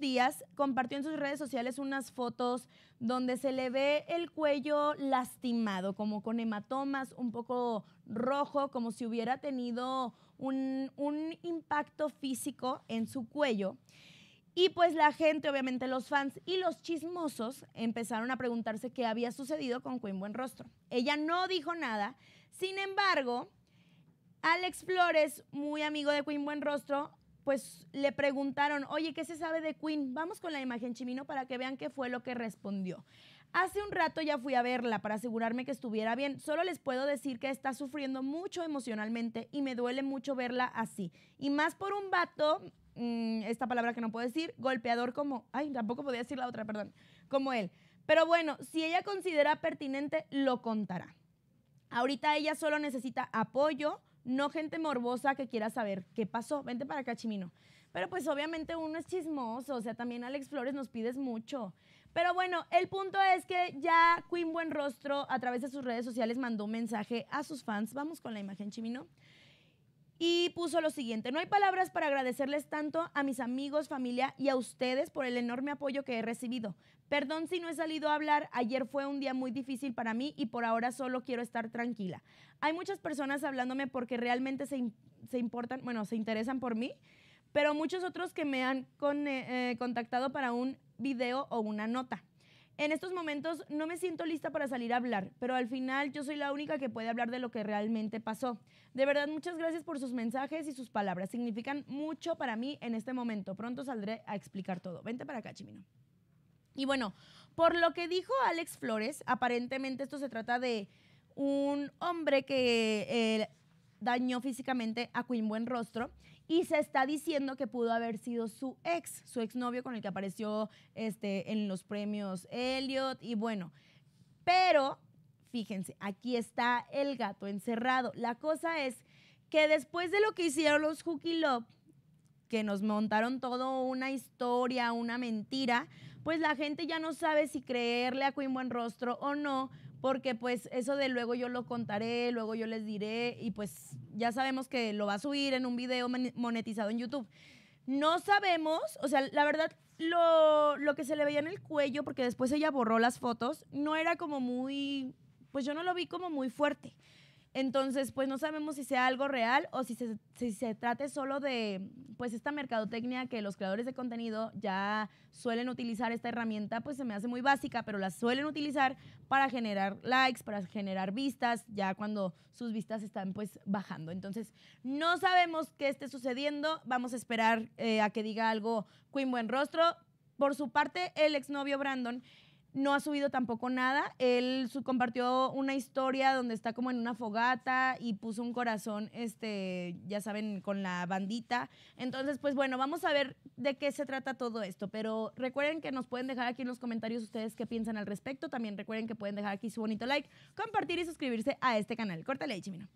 días compartió en sus redes sociales unas fotos donde se le ve el cuello lastimado, como con hematomas, un poco rojo, como si hubiera tenido un, un impacto físico en su cuello. Y pues la gente, obviamente los fans y los chismosos empezaron a preguntarse qué había sucedido con Queen Buenrostro. Ella no dijo nada, sin embargo, Alex Flores, muy amigo de Queen Buenrostro, pues le preguntaron, oye, ¿qué se sabe de Queen? Vamos con la imagen chimino para que vean qué fue lo que respondió. Hace un rato ya fui a verla para asegurarme que estuviera bien. Solo les puedo decir que está sufriendo mucho emocionalmente y me duele mucho verla así. Y más por un vato, mm, esta palabra que no puedo decir, golpeador como... Ay, tampoco podía decir la otra, perdón. Como él. Pero bueno, si ella considera pertinente, lo contará. Ahorita ella solo necesita apoyo no gente morbosa que quiera saber qué pasó. Vente para acá, Chimino. Pero pues obviamente uno es chismoso, o sea, también Alex Flores nos pides mucho. Pero bueno, el punto es que ya Queen Rostro a través de sus redes sociales mandó un mensaje a sus fans. Vamos con la imagen, Chimino y puso lo siguiente, no hay palabras para agradecerles tanto a mis amigos, familia y a ustedes por el enorme apoyo que he recibido. Perdón si no he salido a hablar, ayer fue un día muy difícil para mí y por ahora solo quiero estar tranquila. Hay muchas personas hablándome porque realmente se, importan, bueno, se interesan por mí, pero muchos otros que me han eh, eh, contactado para un video o una nota. En estos momentos no me siento lista para salir a hablar, pero al final yo soy la única que puede hablar de lo que realmente pasó. De verdad, muchas gracias por sus mensajes y sus palabras. Significan mucho para mí en este momento. Pronto saldré a explicar todo. Vente para acá, Chimino. Y bueno, por lo que dijo Alex Flores, aparentemente esto se trata de un hombre que eh, dañó físicamente a Queen Rostro y se está diciendo que pudo haber sido su ex, su exnovio con el que apareció este, en los premios Elliot y bueno, pero fíjense, aquí está el gato encerrado. La cosa es que después de lo que hicieron los Hooky Love, que nos montaron todo una historia, una mentira, pues la gente ya no sabe si creerle a Queen Buen Rostro o no, porque pues eso de luego yo lo contaré, luego yo les diré y pues ya sabemos que lo va a subir en un video monetizado en YouTube. No sabemos, o sea, la verdad, lo, lo que se le veía en el cuello, porque después ella borró las fotos, no era como muy, pues yo no lo vi como muy fuerte. Entonces, pues no sabemos si sea algo real o si se, si se trate solo de, pues, esta mercadotecnia que los creadores de contenido ya suelen utilizar esta herramienta, pues se me hace muy básica, pero la suelen utilizar para generar likes, para generar vistas, ya cuando sus vistas están, pues, bajando. Entonces, no sabemos qué esté sucediendo, vamos a esperar eh, a que diga algo Queen rostro Por su parte, el exnovio Brandon no ha subido tampoco nada. Él compartió una historia donde está como en una fogata y puso un corazón, este, ya saben, con la bandita. Entonces, pues bueno, vamos a ver de qué se trata todo esto. Pero recuerden que nos pueden dejar aquí en los comentarios ustedes qué piensan al respecto. También recuerden que pueden dejar aquí su bonito like, compartir y suscribirse a este canal. Córtale ahí, Chimino.